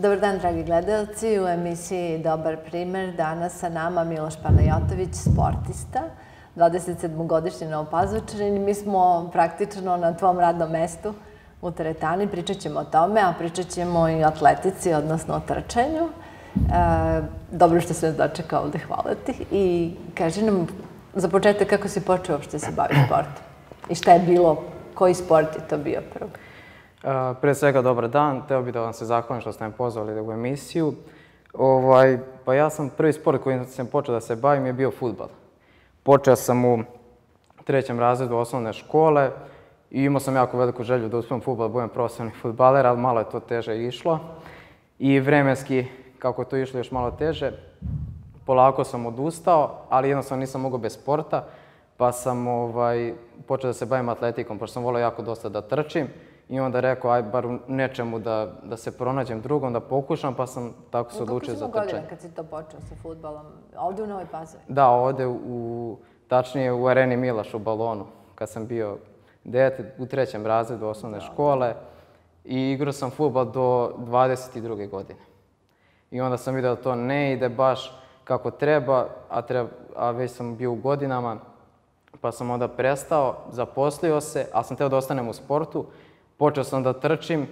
Dobar dan, dragi gledalci. U emisiji Dobar primer danas sa nama Miloš Panajotović, sportista, 27-godišnji novopazočanin. Mi smo praktično na tvom radnom mestu u teretani. Pričat ćemo o tome, a pričat ćemo i o atletici, odnosno o trčanju. E, dobro što se nas dočeka ovde, hvala ti. I kaži nam za početak kako si počeo uopšte da se bavi sportom i šta je bilo, koji sport je to bio prvo? E, Pre svega, dobar dan. Teo bih da vam se zahvalim što ste me pozvali u emisiju. Ovaj, pa ja sam prvi sport kojim sam počeo da se bavim je bio futbal. Počeo sam u trećem razredu osnovne škole i imao sam jako veliku želju da uspijem futbal, da budem profesionalni futbaler, ali malo je to teže išlo. I vremenski, kako je to išlo još malo teže, polako sam odustao, ali jednostavno nisam mogao bez sporta, pa sam ovaj, počeo da se bavim atletikom, pošto sam volio jako dosta da trčim. I onda rekao, aj, bar u nečemu da, da se pronađem drugom, da pokušam, pa sam tako se odlučio za trčanje. Kako godina kad si to počeo sa futbalom? Ovde u Novoj Pazovi? Da, ovde u, tačnije u Areni Milaš u balonu, kad sam bio dete u trećem razredu osnovne da. škole. I igrao sam futbal do 22. godine. I onda sam video da to ne ide baš kako treba, a, treba, a već sam bio u godinama, pa sam onda prestao, zaposlio se, ali sam teo da ostanem u sportu počeo sam da trčim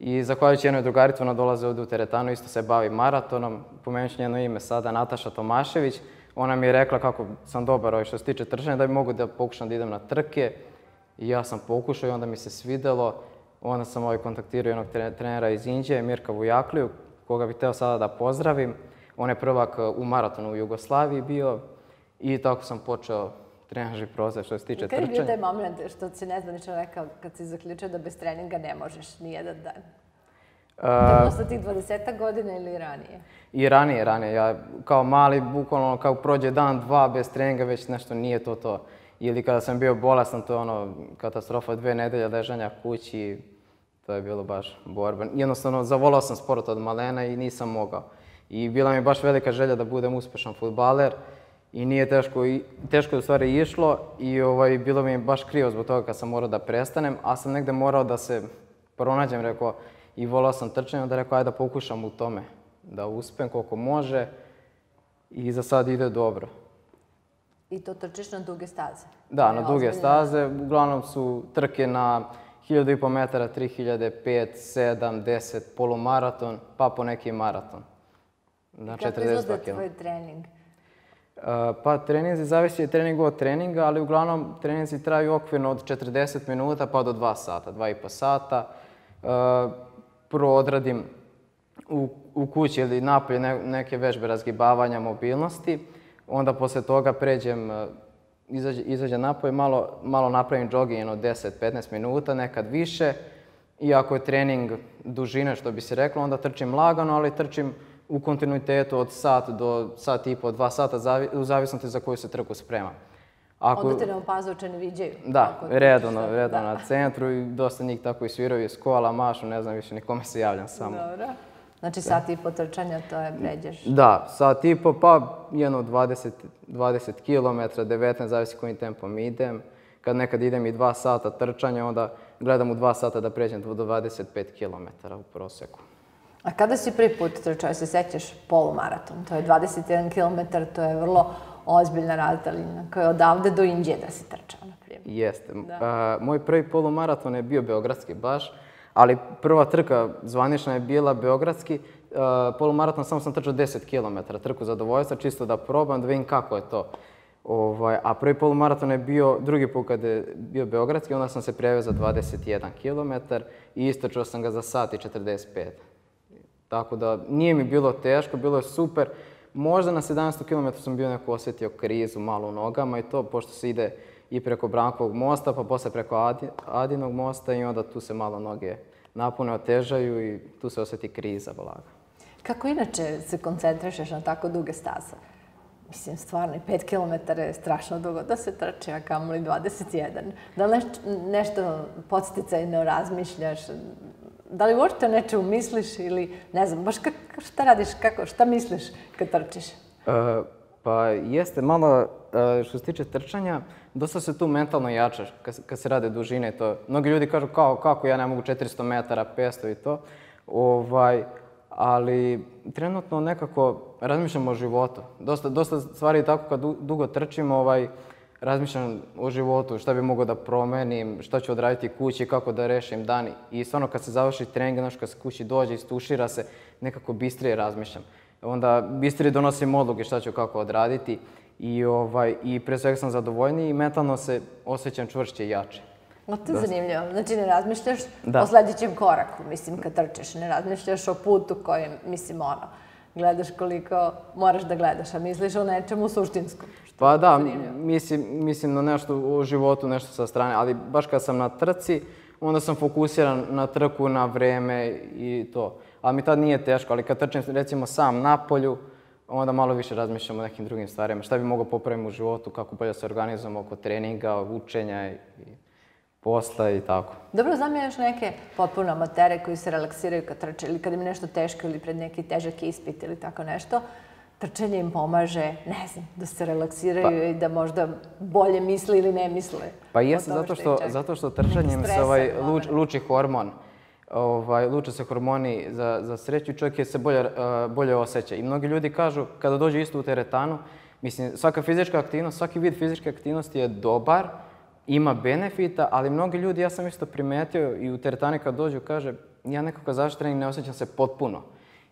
i zahvaljujući jednoj drugarici, ona dolaze ovde u teretanu, isto se bavi maratonom, pomenuću njeno ime sada, Nataša Tomašević, ona mi je rekla kako sam dobar ovaj što se tiče trčanja, da bi mogu da pokušam da idem na trke. I ja sam pokušao i onda mi se svidelo. Onda sam ovaj kontaktirao jednog trenera iz Indije, Mirka Vujakliju, koga bih teo sada da pozdravim. On je prvak uh, u maratonu u Jugoslaviji bio i tako sam počeo trenaži proza što se tiče trčanja. Kada je bio taj moment što si nezvanično rekao kad si zaključio da bez treninga ne možeš ni jedan dan? Da je sa tih 20 godina ili ranije? I ranije, ranije. Ja kao mali, bukvalno kao prođe dan, dva bez treninga, već nešto nije to to. Ili kada sam bio bolestan, to je ono katastrofa dve nedelje ležanja kući, to je bilo baš borba. Jednostavno, zavolao sam sport od malena i nisam mogao. I bila mi baš velika želja da budem uspešan futbaler i nije teško, i, teško je u stvari išlo i ovaj, bilo mi je baš krivo zbog toga kad sam morao da prestanem, a sam negde morao da se pronađem, rekao, i volao sam trčanje, onda rekao, ajde da pokušam u tome, da uspem koliko može i za sad ide dobro. I to trčiš na duge staze? Da, na duge staze. Uglavnom su trke na 1500 metara, 3000, 5, 7, 10, polumaraton, pa po neki maraton. Na km. kako izgleda tvoj trening? Eh, pa treninzi, zavisi je trening od treninga, ali uglavnom treninzi traju okvirno od 40 minuta pa do 2 sata, 2 i po sata. Eh, prvo odradim u, u kući ili napolje neke vežbe razgibavanja mobilnosti. Onda posle toga pređem, eh, izađem, izađem napolje, malo, malo napravim jogging od 10-15 minuta, nekad više. I ako je trening dužine, što bi se reklo, onda trčim lagano, ali trčim u kontinuitetu od sat do sat i po, dva sata, zavi, u zavisnosti za koju se trku sprema. Ako, Onda te neopazovčani viđaju. Da, redovno, što, da- redovno da. na centru i dosta njih tako i sviraju iz kola, mašu, ne znam više ni kome se javljam samo. Dobro. Znači da. sat i po trčanja to je pređeš? Da, sat i po, pa jedno 20, 20 km, 19, zavisi kojim tempom idem. Kad nekad idem i dva sata trčanja, onda gledam u dva sata da pređem do 25 km u proseku. A kada si prvi put trčao, se sećaš polumaraton? To je 21 km, to je vrlo ozbiljna razdaljina koja je odavde do Indije da si trčao, na primjer. Jeste. Da. A, moj prvi polumaraton je bio Beogradski baš, ali prva trka zvanična je bila Beogradski. A, polumaraton samo sam trčao 10 km, trku zadovoljstva, čisto da probam, da vidim kako je to. Ovaj, a prvi polumaraton je bio drugi put kad je bio Beogradski, onda sam se prijavio za 21 km i istračao sam ga za sat i 45 Tako da nije mi bilo teško, bilo je super. Možda na 17. km sam bio neko osjetio krizu malo u nogama i to, pošto se ide i preko Brankovog mosta, pa posle preko Adi, Adinog mosta i onda tu se malo noge napune otežaju i tu se osjeti kriza blaga. Kako inače se koncentrišeš na tako duge staze? Mislim, stvarno, i 5 km je strašno dugo da se trče, a kamoli 21. Da li neš, nešto podsticajno razmišljaš, da li uopšte o nečemu misliš ili ne znam, baš kako, šta radiš, kako, šta misliš kad trčiš? E, pa jeste, malo e, što se tiče trčanja, dosta se tu mentalno jačaš kad, kad se rade dužine i to. Mnogi ljudi kažu kao, kako ja ne mogu 400 metara, 500 i to. Ovaj, ali trenutno nekako razmišljam o životu. Dosta, dosta stvari tako kad dugo trčim, ovaj, razmišljam o životu, šta bi mogao da promenim, šta ću odraditi kući, kako da rešim dan. I stvarno kad se završi trening, znaš, kad se kući dođe, istušira se, nekako bistrije razmišljam. Onda bistrije donosim odluke šta ću kako odraditi i, ovaj, i pre svega sam zadovoljniji i mentalno se osjećam čvršće i jače. Ma to je da. zanimljivo. Znači, ne razmišljaš da. o sledećem koraku, mislim, kad trčeš. Ne razmišljaš o putu kojem, mislim, ono, gledaš koliko moraš da gledaš, a misliš o nečemu suštinskom. Pa da, mislim, mislim na nešto u životu, nešto sa strane, ali baš kad sam na trci, onda sam fokusiran na trku, na vreme i to. Ali mi tad nije teško, ali kad trčim recimo sam na polju, onda malo više razmišljam o nekim drugim stvarima. Šta bi mogao popraviti u životu, kako bolje da se organizujem oko treninga, učenja i posla i tako. Dobro, znam još neke potpuno amatere koji se relaksiraju kad trče ili kad im nešto teško ili pred neki težak ispit ili tako nešto trčanje im pomaže, ne znam, da se relaksiraju pa, i da možda bolje misle ili ne misle. Pa jeste, zato što, što zato što trčanjem se ovaj da, luč, da. luči hormon. Ovaj, luče se hormoni za, za sreću čovjek je se bolje, uh, bolje osjeća. I mnogi ljudi kažu, kada dođu isto u teretanu, mislim, svaka fizička aktivnost, svaki vid fizičke aktivnosti je dobar, ima benefita, ali mnogi ljudi, ja sam isto primetio i u teretani kad dođu, kaže, ja nekako zašto trening ne osjećam se potpuno.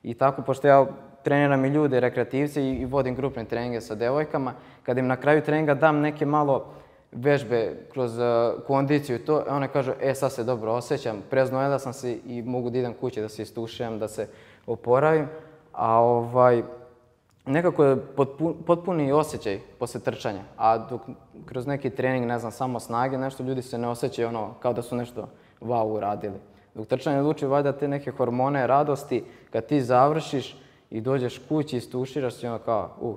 I tako, pošto ja treniram i ljude, rekreativce i vodim grupne treninge sa devojkama. Kada im na kraju treninga dam neke malo vežbe kroz uh, kondiciju to, one kažu, e sad se dobro osjećam, preznojela sam se i mogu da idem kuće da se istušujem, da se oporavim. A ovaj, nekako je potpun, potpuni osjećaj posle trčanja, a dok kroz neki trening, ne znam, samo snage, nešto ljudi se ne osjećaju ono kao da su nešto wow uradili. Dok trčanje luči valjda te neke hormone radosti, kad ti završiš, i dođeš kući, istuširaš se i onda kao, uh,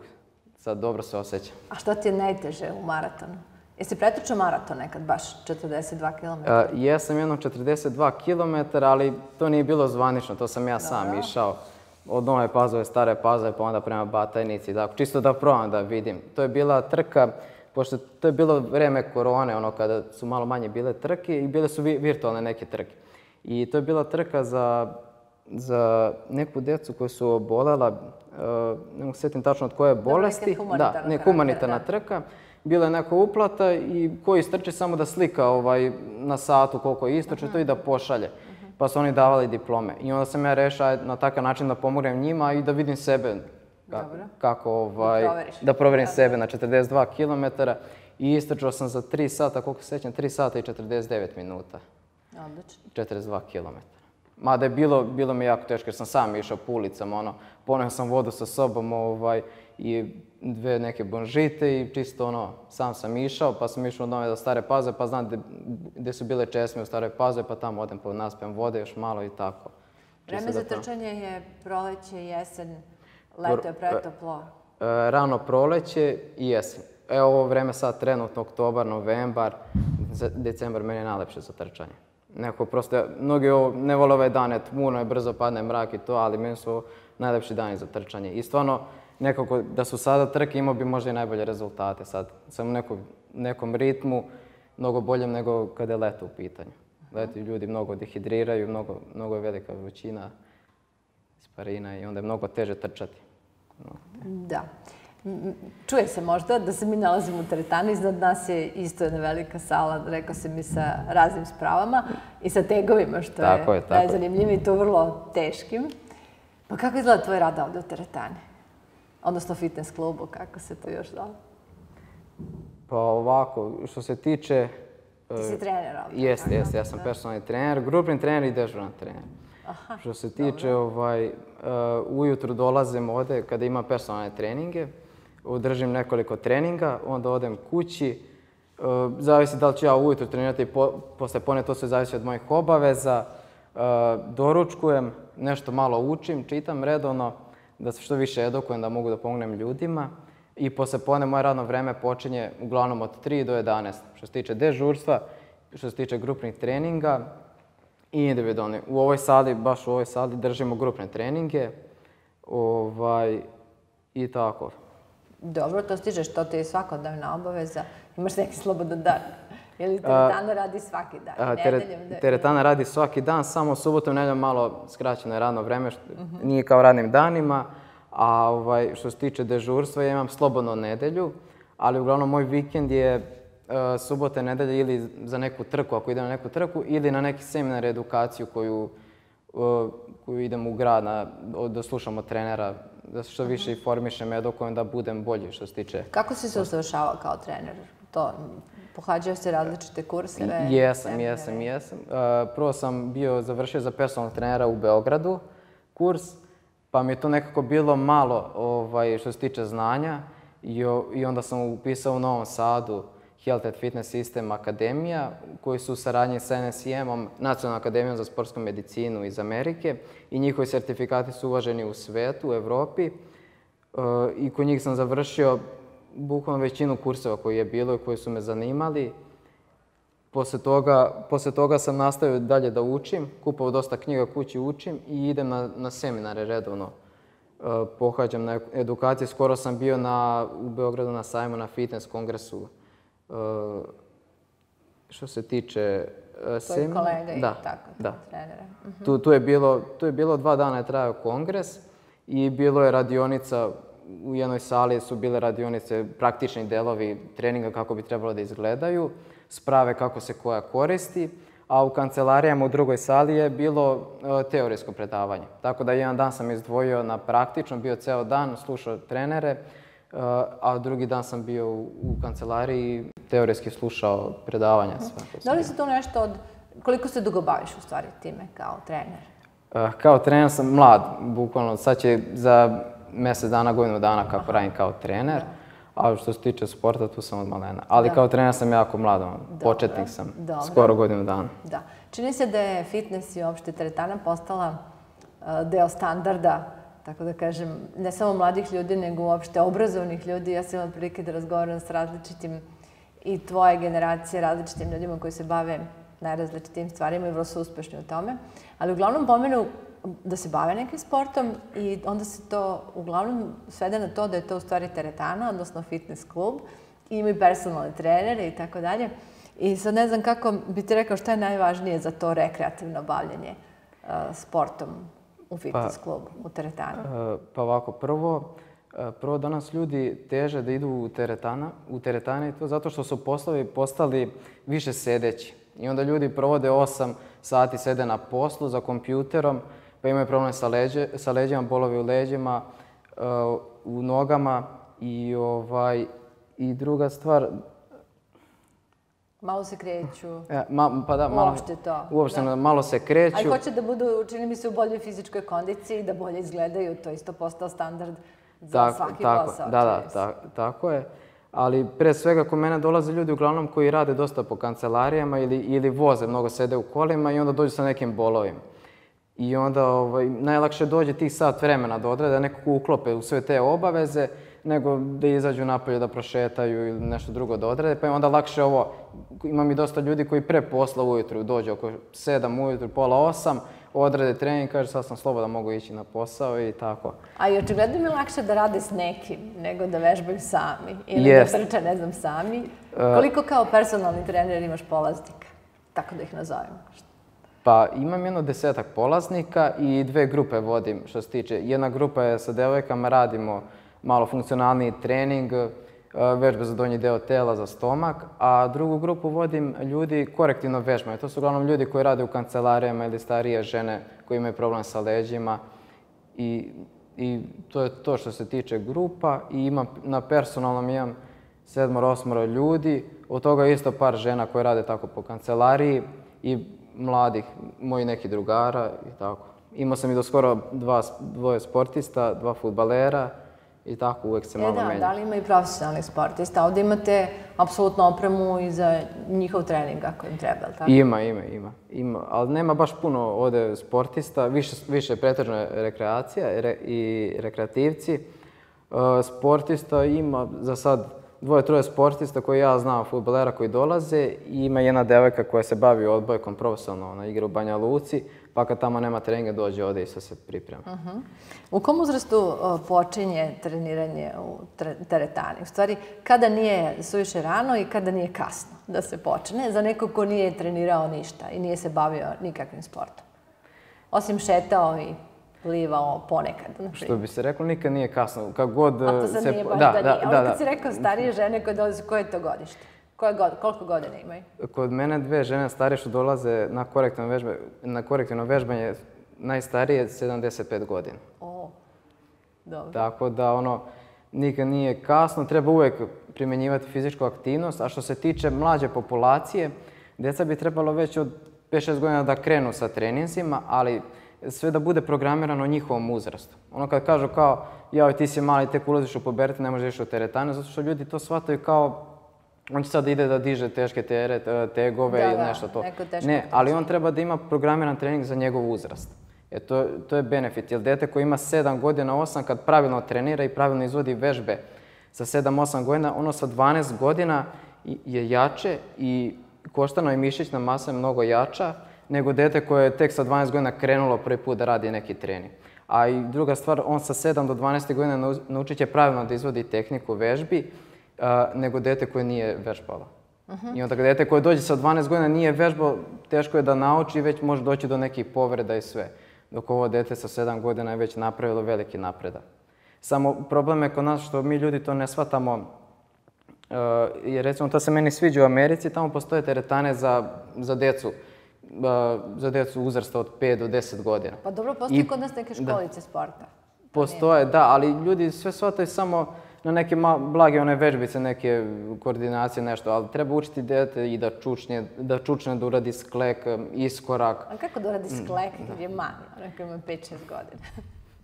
sad dobro se osjećam. A šta ti je najteže u maratonu? Jesi pretrčao maraton nekad baš, 42 km? A, jesam jednom 42 km, ali to nije bilo zvanično, to sam ja Dobro. sam išao. Od nove pazove, stare pazove, pa onda prema Batajnici, tako, da, čisto da probam da vidim. To je bila trka, pošto to je bilo vreme korone, ono kada su malo manje bile trke i bile su virtualne neke trke. I to je bila trka za za neku decu koja su obolela, e, ne mogu setim tačno od koje bolesti. da, ne, humanitarna da. trka. Bila je neka uplata i koji istrče samo da slika ovaj, na satu koliko je istrče, uh -huh. to i da pošalje. Uh -huh. Pa su oni davali diplome. I onda sam ja rešao na takav način da pomognem njima i da vidim sebe. Ka Dobro. Kako, ovaj, da, da proverim Dobro. Da. sebe na 42 km. I istrčao sam za 3 sata, koliko se sećam, 3 sata i 49 minuta. Odlično. 42 km. Mada je bilo, bilo mi jako teško jer sam sam išao po ulicama, ono, poneo sam vodu sa sobom ovaj, i dve neke bonžite i čisto ono, sam sam išao, pa sam išao od nove do Stare Paze, pa znam gde, su bile česme u Staroj Paze, pa tamo odem po naspem vode još malo i tako. Vreme da za trčanje je proleće, jesen, leto je pretoplo. E, e, rano proleće i jesen. Evo ovo vreme sad trenutno, oktobar, novembar, decembar meni je najlepše za trčanje neko prosto, mnogi ovo, ne vole ove dane, tmurno je, brzo padne mrak i to, ali meni su najlepši dani za trčanje. I stvarno, nekako da su sada trke, imao bi možda i najbolje rezultate sad. Sam u nekom, nekom ritmu, mnogo boljem nego kada je leto u pitanju. Leti ljudi mnogo dehidriraju, mnogo, mnogo je velika većina sparina i onda je mnogo teže trčati. Mnogo te... Da. Čuje se možda da se mi nalazimo u teretani, iznad nas je isto jedna velika sala, rekao se mi, sa raznim spravama, I sa tegovima, što tako je, tako je zanimljivo i to vrlo teškim. Pa kako izgleda tvoj rad ovde u teretani? Odnosno fitness klubu, kako se to još zove? Pa ovako, što se tiče... Ti si e, trener ovde? Jeste, jeste, ja sam da. personalni trener, grupni trener i dežuran trener. Aha, što se tiče, dobro. ovaj, uh, ujutru dolazem ovde kada ima personalne treninge, održim nekoliko treninga, onda odem kući, Eh, zavisi da li ću ja ujutro trenirati i po, posle pone, to sve zavisi od mojih obaveza. Eh, doručkujem, nešto malo učim, čitam redovno, da se što više edukujem, da mogu da pomognem ljudima. I posle pone moje radno vreme počinje uglavnom od 3 do 11. Što se tiče dežurstva, što se tiče grupnih treninga i individualni. U ovoj sali, baš u ovoj sali držimo grupne treninge ovaj, i tako. Dobro, to stiže što ti je svakodnevna obaveza. Imaš neki slobodan dan? Ili teretana a, radi svaki dan? A, tere, da... Teretana radi svaki dan, samo subotom i nedeljom malo skraćeno je radno vreme, što, uh mhm. -huh. nije kao radnim danima. A ovaj, što se tiče dežurstva, ja imam slobodno nedelju, ali uglavnom moj vikend je uh, subote, nedelje ili za neku trku, ako idem na neku trku, ili na neki seminar, edukaciju koju, uh, koju idem u grad, na, da slušam trenera, da što više mhm. informišem, edukujem, da budem bolji što se tiče... Kako si se usavršavao kao trener? to, pohađao si različite kurseve? Jesam, seminare. jesam, jesam. E, prvo sam bio, završio za personalnog trenera u Beogradu kurs, pa mi je to nekako bilo malo ovaj, što se tiče znanja i, o, i onda sam upisao u Novom Sadu Health and Fitness System Akademija, koji su u saradnji sa nsm om Nacionalnom akademijom za sportsku medicinu iz Amerike i njihovi sertifikati su uvaženi u svetu, u Evropi. E, I kod njih sam završio bukvalno većinu kurseva koji je bilo i koji su me zanimali. Posle toga, posle toga sam nastavio dalje da učim, kupao dosta knjiga kući učim i idem na, na seminare redovno. E, pohađam na edukacije, skoro sam bio na, u Beogradu na sajmu na fitness kongresu. E, što se tiče uh, e, sem... kolega da, i tako, da. trenera. Uh mhm. -huh. tu, tu, je bilo, tu je bilo dva dana je trajao kongres i bilo je radionica u jednoj sali su bile radionice, praktični delovi treninga kako bi trebalo da izgledaju, sprave kako se koja koristi, a u kancelarijama u drugoj sali je bilo e, teorijsko predavanje. Tako da jedan dan sam izdvojio na praktično, bio ceo dan, slušao trenere, e, a drugi dan sam bio u kancelariji i teorijski slušao predavanja. Mhm. Sve. Da li se to nešto od... Koliko se dugo baviš u stvari time kao trener? E, kao trener sam mlad, bukvalno. Sad će za mesec dana, godinu dana kako radim kao trener, A što se tiče sporta, tu sam od malena. Ali da. kao trener sam jako mlad, početnik sam, Dobro. skoro godinu dana. Da. Čini se da je fitness i uopšte teretana postala e, deo standarda tako da kažem, ne samo mladih ljudi, nego uopšte obrazovnih ljudi. Ja sam imala prilike da razgovaram s različitim i tvoje generacije, različitim ljudima koji se bave najrazličitijim stvarima i vrlo su uspešni u tome. Ali uglavnom pomenu da se bave nekim sportom i onda se to uglavnom svede na to da je to u stvari teretana, odnosno fitness klub, i imaju personalne trenere i tako dalje. I sad ne znam kako bi ti rekao šta je najvažnije za to rekreativno bavljanje uh, sportom u fitness pa, klubu, u teretani? Uh, pa ovako, prvo, uh, prvo danas ljudi teže da idu u teretana, u teretane to zato što su poslovi postali više sedeći. I onda ljudi provode 8 sati sede na poslu za kompjuterom, pa imaju problem sa, leđe, sa leđima, bolovi u leđima, eh, u nogama i, ovaj, i druga stvar... Malo se kreću. E, ma, pa da, malo, uopšte to. Uopšte, da. malo se kreću. A hoće da budu, čini mi se, u boljoj fizičkoj kondiciji, da bolje izgledaju, to je isto postao standard za tako, svaki tako, posao. Da, da, tako, tako je. Ali pre svega kod mene dolaze ljudi uglavnom koji rade dosta po kancelarijama ili, ili voze, mnogo sede u kolima i onda dođu sa nekim bolovima. I onda ovaj, najlakše dođe tih sat vremena da odrade, da nekako uklope u sve te obaveze, nego da izađu napolje da prošetaju ili nešto drugo da odrade. Pa onda lakše ovo, imam i dosta ljudi koji pre posla ujutru dođe oko 7 ujutru, pola 8, odrade trening, kaže sad sam slobodan, mogu ići na posao i tako. A i očigledno mi je lakše da rade s nekim nego da vežbaju sami ili yes. da trče, ne znam, sami. Uh, Koliko kao personalni trener imaš polaznika, tako da ih nazovemo? Pa imam jedno desetak polaznika i dve grupe vodim što se tiče. Jedna grupa je sa devojkama, radimo malo funkcionalni trening, e, vežbe za donji deo tela, za stomak, a drugu grupu vodim ljudi korektivno vežbaju. To su uglavnom ljudi koji rade u kancelarijama ili starije žene koji imaju problem sa leđima. I, I to je to što se tiče grupa i imam, na personalnom imam sedmoro, osmoro ljudi, od toga isto par žena koje rade tako po kancelariji i mladih, moji neki drugara i tako. Imao sam i do skoro dva, dvoje sportista, dva futbalera i tako uvek se e, malo da, menja. Da, li ima i profesionalni sportista? Ovde imate apsolutno opremu i za njihov trening ako im treba, tako? Ima, ima, ima. ima. Ali nema baš puno ovde sportista, više, više pretežno rekreacija re, i rekreativci. E, sportista ima za sad dvoje, troje sportista koji ja znam, futbolera koji dolaze i ima jedna devojka koja se bavi odbojkom profesionalno, ona igra u Banja Luci, pa kad tamo nema treninga dođe ovde i sve se priprema. Uh -huh. U kom uzrastu uh, počinje treniranje u teretani? U stvari, kada nije suviše rano i kada nije kasno da se počne za nekog ko nije trenirao ništa i nije se bavio nikakvim sportom? Osim šetao i plivao ponekad. Znači. Što bi se reklo, nikad nije kasno. Kako god... A to sad eh, se... nije baš da, da, da da, Da, Ali kad si rekao starije žene koje dolaze, koje je to godište? Koje god, koliko godina imaju? Kod mene dve žene starije što dolaze na korektivno vežbanje, na korektivno vežbanje najstarije 75 godina. O, dobro. Tako da ono, nikad nije kasno, treba uvek primjenjivati fizičku aktivnost, a što se tiče mlađe populacije, deca bi trebalo već od 5-6 godina da krenu sa treninzima, ali sve da bude programirano njihovom uzrastu. Ono kad kažu kao, jao ti si mali, tek ulaziš u pubertet, ne možeš u teretane, zato što ljudi to shvataju kao, on će sad ide da diže teške teret, tegove da, i da, nešto to. Ne, ali on treba da ima programiran trening za njegov uzrast. E to, to je benefit, jer dete koji ima 7 godina, 8, kad pravilno trenira i pravilno izvodi vežbe sa 7-8 godina, ono sa 12 godina je jače i koštano i mišićna masa je mnogo jača, nego dete koje je tek sa 12 godina krenulo prvi put da radi neki trening. A i druga stvar, on sa 7 do 12 godina naučit će pravilno da izvodi tehniku vežbi, e, nego dete koje nije vežbalo. Uh mhm. -huh. I onda dete koje dođe sa 12 godina nije vežbao, teško je da nauči, već može doći do nekih povreda i sve. Dok ovo dete sa 7 godina je već napravilo veliki napredak. Samo problem je kod nas što mi ljudi to ne shvatamo. E, jer recimo to se meni sviđa u Americi, tamo postoje teretane za, za decu za decu uzrasta od 5 do 10 godina. Pa dobro, postoje I, kod nas neke da. školice da. sporta. Postoje, da, ali ljudi sve shvataju samo na neke ma, blage one vežbice, neke koordinacije, nešto, ali treba učiti dete i da čučne, da čučne, da uradi sklek, um, iskorak. A kako da uradi mm, sklek mm, kad je mali, onako ima 5-6 godina?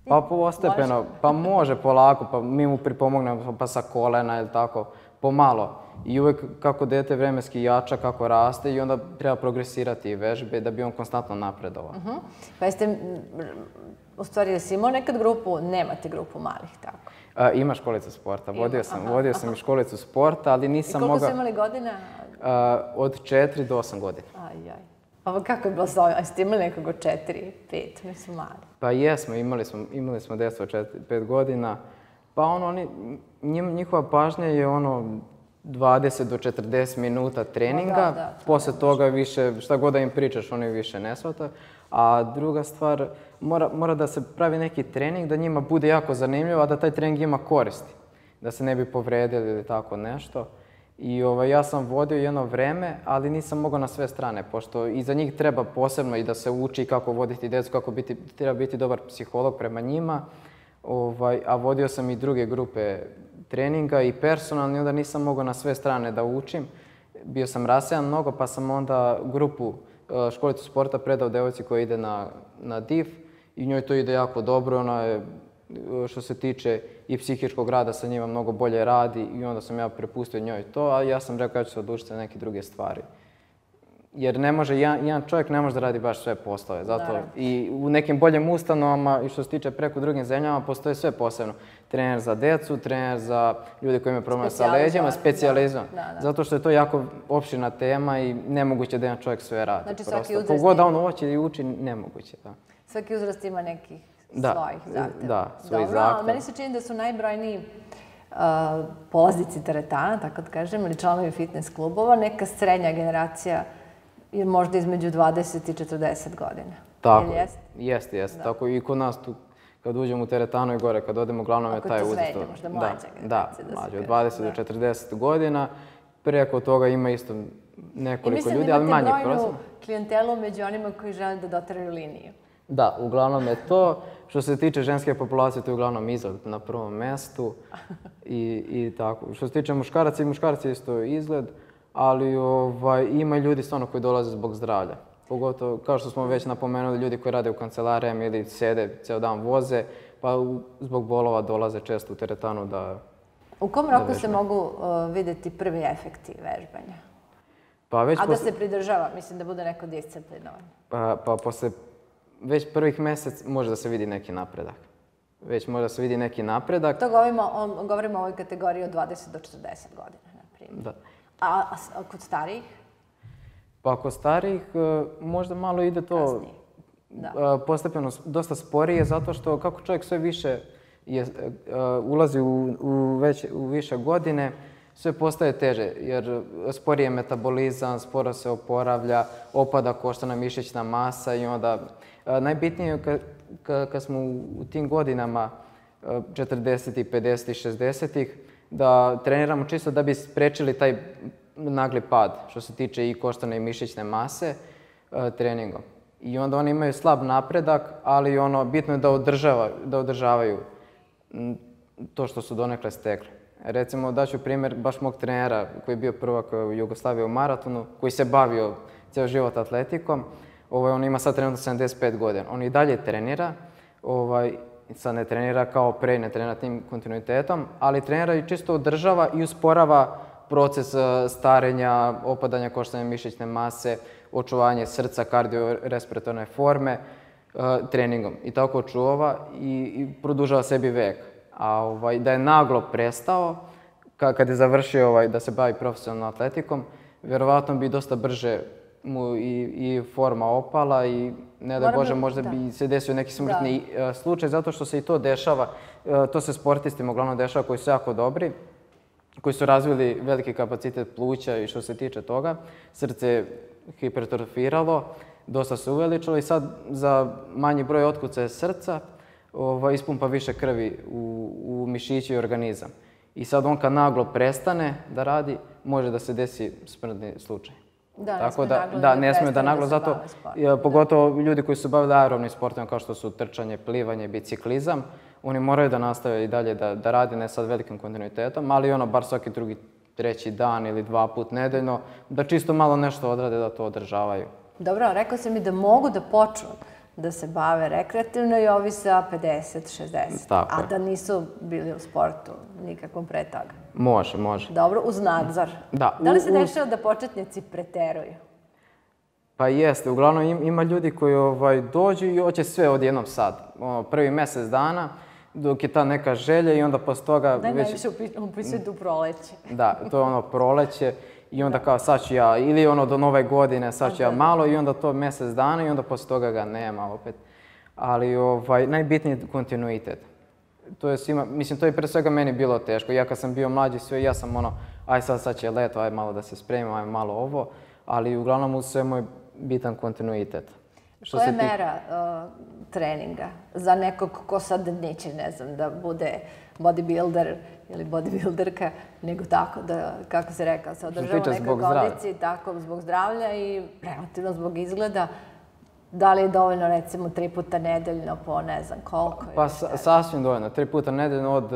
Pa postepeno, može. pa može polako, pa mi mu pripomognemo, pa sa kolena ili tako pomalo. I uvek kako dete vremenski jača, kako raste i onda treba progresirati vežbe da bi on konstantno napredovao. Uh mhm. -huh. Pa jeste, u stvari, jesi imao nekad grupu, nemate grupu malih, tako? A, ima školicu sporta, vodio sam, aha, vodio aha. sam i školicu sporta, ali nisam mogao... I koliko mogao... su imali godina? A, od četiri do osam godina. Aj, aj. Ovo pa kako je bilo sa ovim? Jeste imali nekog od četiri, pet, mi su mali? Pa jesmo, imali smo, imali smo desu od četiri, pet godina. Pa ono, oni, njim, njihova pažnja je ono 20 do 40 minuta treninga, da, da, posle toga više, šta god da im pričaš, oni više ne shvata. A druga stvar, mora, mora da se pravi neki trening da njima bude jako zanimljivo, a da taj trening ima koristi. Da se ne bi povredili ili tako nešto. I ovaj, ja sam vodio jedno vreme, ali nisam mogao na sve strane, pošto i za njih treba posebno i da se uči kako voditi decu, kako biti, treba biti dobar psiholog prema njima. Ovaj, a vodio sam i druge grupe treninga i personalni, onda nisam mogao na sve strane da učim. Bio sam rasejan mnogo, pa sam onda grupu e, školicu sporta predao devojci koja ide na, na div i njoj to ide jako dobro. Ona je, e, što se tiče i psihičkog rada sa njima mnogo bolje radi i onda sam ja prepustio njoj to, a ja sam rekao ja ću se odlučiti na neke druge stvari jer ne može, jedan, jedan čovjek ne može da radi baš sve poslove. Zato Naravno. i u nekim boljim ustanovama i što se tiče preko drugim zemljama postoje sve posebno. Trener za decu, trener za ljude koji imaju problema sa leđima, da. specijalizovan. Da, da. Zato što je to jako opširna tema i nemoguće da jedan čovjek sve radi. Znači svaki uzrast... Kogod da on hoće i uči, nemoguće. Da. Svaki uzrast ima nekih da. svojih zahtjeva. Da, svojih zahtjeva. ali meni se čini da su najbrojniji Uh, polaznici teretana, tako da kažem, ili članovi fitness klubova, neka srednja generacija uh, ili možda između 20 i 40 godina. Tako, jeste, jeste. Jest. Da. Tako i kod nas tu, kad uđemo u teretanu i gore, kad odemo, uglavnom je taj uzrast. Ako je to srednje, možda mlađa da, da, da mlađa, od 20 da. do 40 godina. Preko toga ima isto nekoliko ljudi, da ali manje prosim. I mislim da imate klijentelu među onima koji žele da dotaraju liniju. Da, uglavnom je to. Što se tiče ženske populacije, to je uglavnom izgled na prvom mestu. I, i tako. Što se tiče muškaraca, i muškarci isto izgled. Uh, ali ovaj, ima ljudi stvarno koji dolaze zbog zdravlja. Pogotovo, kao što smo već napomenuli, ljudi koji rade u kancelarijama ili sede ceo dan voze, pa zbog bolova dolaze često u teretanu da U kom roku da se mogu uh, videti prvi efekti vežbanja? Pa već A da posle... da se pridržava, mislim da bude neko disciplinovan. Pa, pa posle već prvih mesec može da se vidi neki napredak. Već može da se vidi neki napredak. To govorimo, on, govorimo o ovoj kategoriji od 20 do 40 godina, na primjer. Da. A, a, a kod starijih? Pa kod starijih e, možda malo ide to Kasnije. Da. E, postepeno dosta sporije, zato što kako čovjek sve više je, e, ulazi u, u, već, u više godine, sve postaje teže, jer sporije je metabolizam, sporo se oporavlja, opada koštana mišićna masa i onda najbitnije je kad ka, ka smo u, u tim godinama 40-ih, 50-ih, 60-ih, da treniramo čisto da bi sprečili taj nagli pad što se tiče i koštane i mišićne mase e, treningom. I onda oni imaju slab napredak, ali ono, bitno je da, održava, da održavaju to što su donekle stekli. Recimo, daću primjer baš mog trenera koji je bio prvak e, u Jugoslaviji u maratonu, koji se bavio ceo život atletikom. Ovaj, on ima sad trenutno 75 godina. On i dalje trenira ovaj, sad ne trenira kao pre, ne trenira tim kontinuitetom, ali trenira i čisto održava i usporava proces e, starenja, opadanja koštane mišićne mase, očuvanje srca, kardiorespiratorne forme e, treningom. I tako očuvava i, i produžava sebi vek. A ovaj, da je naglo prestao, kad je završio ovaj, da se bavi profesionalnom atletikom, verovatno bi dosta brže mu i, i forma opala i ne da Bože, možda da. bi se desio neki smrtni da. E, slučaj, zato što se i to dešava. E, to se sportistima uglavnom dešava koji su jako dobri, koji su razvili veliki kapacitet pluća i što se tiče toga. Srce hipertrofiralo, dosta se uveličilo i sad za manji broj otkucaja srca ova, ispumpa više krvi u, u mišiće i organizam. I sad on kad naglo prestane da radi, može da se desi smrtni slučaj. Da, Tako da, da, da, ne smiju da, da naglo, da zato, ja, pogotovo ljudi koji se bave da aerobnim sportom, kao što su trčanje, plivanje, biciklizam, oni moraju da nastave i dalje da, da rade, ne sad velikim kontinuitetom, ali ono, bar svaki drugi, treći dan ili dva put nedeljno, da čisto malo nešto odrade da to održavaju. Dobro, rekao sam i da mogu da počnu da se bave rekreativno i ovi sa 50-60. A da nisu bili u sportu nikakvom pre toga. Može, može. Dobro, uz nadzor. Da. Da li se dešava da početnici preteruju? Pa jeste, uglavnom ima ljudi koji ovaj, dođu i hoće sve odjednom sad. O, prvi mesec dana, dok je ta neka želja i onda posle toga... Da, već... najviše upisuju mm. tu proleće. Da, to je ono proleće i onda da. kao sad ću ja, ili ono do nove godine, sad ću ja da. malo i onda to mjesec dana i onda posle toga ga nema opet. Ali ovaj, najbitniji je kontinuitet. To je svima, mislim, to je pre svega meni bilo teško. Ja kad sam bio mlađi sve, ja sam ono, aj sad, sad će leto, aj malo da se spremim, aj malo ovo. Ali uglavnom u svemu je bitan kontinuitet. Što je mera uh, treninga za nekog ko sad neće, ne znam, da bude bodybuilder ili bodybuilderka, nego tako da, kako se rekao, se održava neka kondici, tako zbog zdravlja i relativno zbog izgleda. Da li je dovoljno recimo tri puta nedeljno po ne znam koliko? Pa sa, sasvim dovoljno, tri puta nedeljno od,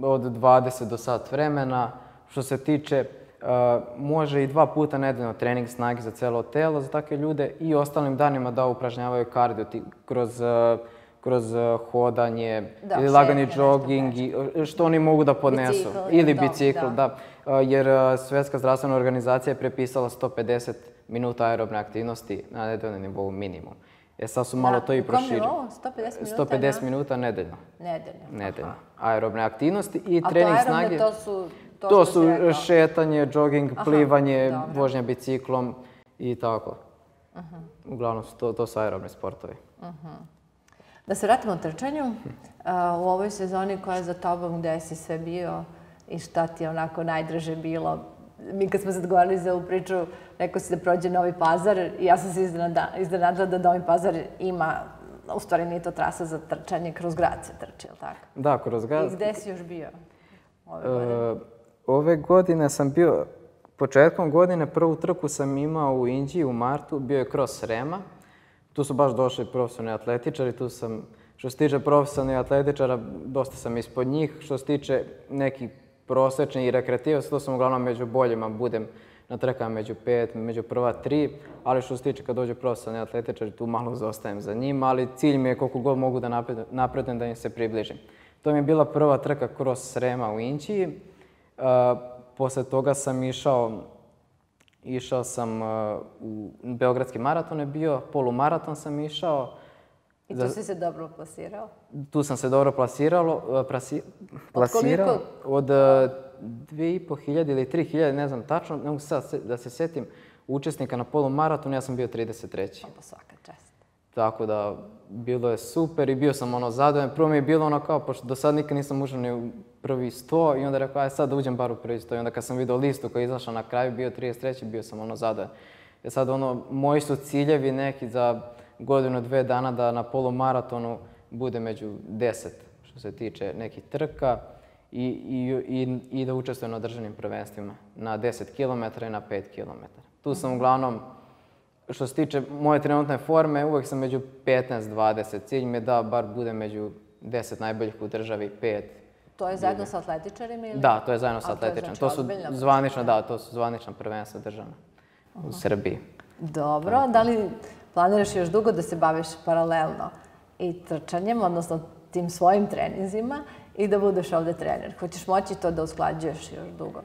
od 20 do sat vremena. Što se tiče, uh, može i dva puta nedeljno trening snage za celo telo za takve ljude i ostalim danima da upražnjavaju kardio kroz uh, kroz e, hodanje da, ili lagani jogging, i, e, što oni mogu da podnesu. Bicikl, ili da, bicikl, da. da. E, jer Svetska zdravstvena organizacija je prepisala 150 minuta aerobne aktivnosti na nedeljnom nivou minimum. E sad su malo da, to i proširili. Kom 150 minuta? 150 minuta nedeljno. Nedeljno. Nedeljno. Aerobne aktivnosti i A trening snage. A to su... To, to su šetanje, jogging, plivanje, dobro. vožnja biciklom i tako. Uh mhm. -huh. Uglavnom su to, to su aerobni sportovi. Uh mhm. -huh. Da se vratimo trčanju. Hm. U ovoj sezoni koja je za tobom, gde si sve bio i šta ti je onako najdraže bilo? Mi kad smo zadgovorili za ovu priču, rekao si da prođe Novi Pazar i ja sam se iznenadila da Novi Pazar ima u stvari nije to trasa za trčanje, kroz grad se trči, je tako? Da, kroz grad. I gde si još bio ove e, godine? ove godine sam bio, početkom godine prvu trku sam imao u Indiji u martu, bio je cross Rema tu su baš došli profesionalni atletičari, tu sam, što se tiče profesionalnih atletičara, dosta sam ispod njih. Što se tiče neki prosečni i rekreativac, to sam uglavnom među boljima, budem na trekama među pet, među prva tri, ali što se tiče kad dođu profesionalni atletičari, tu malo zaostajem za njima, ali cilj mi je koliko god mogu da napredem da im se približim. To mi je bila prva trka kroz Srema u Inđiji, Uh, posle toga sam išao Išao sam uh, u Beogradski maraton je bio, polumaraton sam išao. I tu si se dobro plasirao? Tu sam se dobro plasiralo, uh, prasi, plasirao. Od uh, dvije i po ili 3.000, ne znam tačno, ne mogu sad da se setim, učesnika na polumaratonu, ja sam bio 33. Ovo pa, pa, svaka čast. Tako da, bilo je super i bio sam ono zadovoljan. Prvo mi je bilo ono kao, pošto do sad nikad nisam ušao ni u prvi 100 i onda rekao, aj sad da uđem bar u prvi 100. I onda kad sam video listu koja je izašla na kraju, bio 33. bio sam ono zadojan. Jer sad ono, moji su ciljevi neki za godinu, dve dana da na polumaratonu bude među 10 što se tiče nekih trka i, i, i, da učestvujem na državnim prvenstvima na 10 km i na 5 km. Tu sam uglavnom, što se tiče moje trenutne forme, uvek sam među 15-20. Cilj mi je da bar bude među 10 najboljih u državi, 5 To je zajedno sa atletičarima ili? Da, to je zajedno sa atletičarima. Znači to, su zvanična, da. da, to su zvanična prvenstva državna uh -huh. u Srbiji. Dobro, da li planiraš još dugo da se baviš paralelno i trčanjem, odnosno tim svojim treninzima i da budeš ovde trener? Hoćeš moći to da usklađuješ još dugo?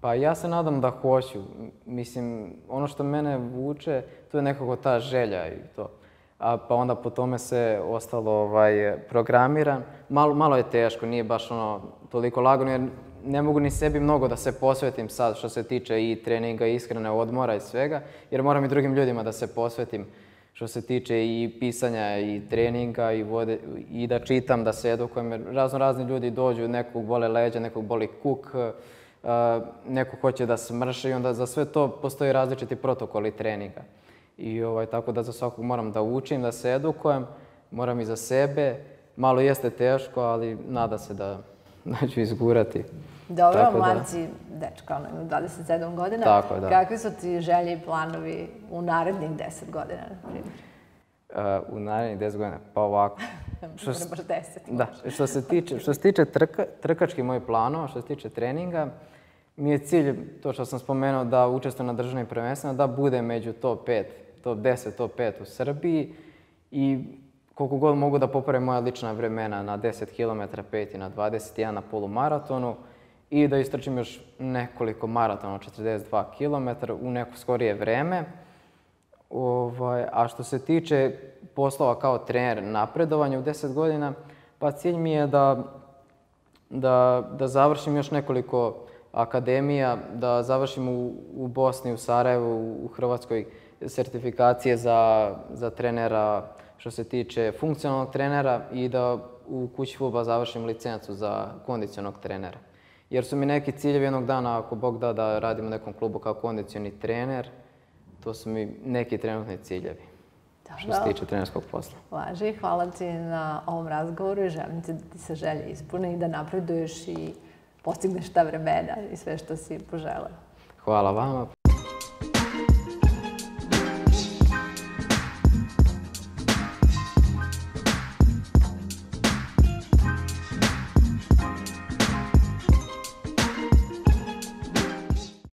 Pa ja se nadam da hoću. Mislim, ono što mene vuče, to je nekako ta želja i to a pa onda po tome se ostalo ovaj, programiran. Malo, malo je teško, nije baš ono toliko lagano, jer ne mogu ni sebi mnogo da se posvetim sad što se tiče i treninga, i ishrane, odmora i svega, jer moram i drugim ljudima da se posvetim što se tiče i pisanja i treninga i, vode, i da čitam, da se edukujem. razno razni ljudi dođu, nekog bole leđa, nekog boli kuk, neko hoće da smrši i onda za sve to postoji različiti protokoli treninga. I ovaj, tako da za svakog moram da učim, da se edukujem, moram i za sebe. Malo jeste teško, ali nada se da, da ću izgurati. Dobro, tako mlad da... si dečko, ono ima 27 godina. Tako da. Kakvi su ti želje i planovi u narednih 10 godina, na primjer? Uh, u narednih 10 godina, pa ovako. što se, baš 10. Da, što se tiče, što se tiče trka, trkački moj planova, što se tiče treninga, mi je cilj, to što sam spomenuo, da učestvujem na državnim prvenstvima, da bude među top 5 top 10, top 5 u Srbiji i koliko god mogu da popravim moja lična vremena na 10 km, 5 i na 21 na polumaratonu i da istrčim još nekoliko maratona, 42 km u neko skorije vreme. Ovaj, a što se tiče poslova kao trener napredovanja u 10 godina, pa cilj mi je da, da, da završim još nekoliko akademija, da završim u, u Bosni, u Sarajevu, u Hrvatskoj, sertifikacije za, za trenera što se tiče funkcionalnog trenera i da u kući futba završim licencu za kondicionog trenera. Jer su mi neki ciljevi jednog dana, ako Bog da, da radim u nekom klubu kao kondicioni trener, to su mi neki trenutni ciljevi da, što se tiče trenerskog posla. Važi, hvala ti na ovom razgovoru i želim ti da ti se želje ispune i da napreduješ i postigneš ta vremena i sve što si poželeo. Hvala vama.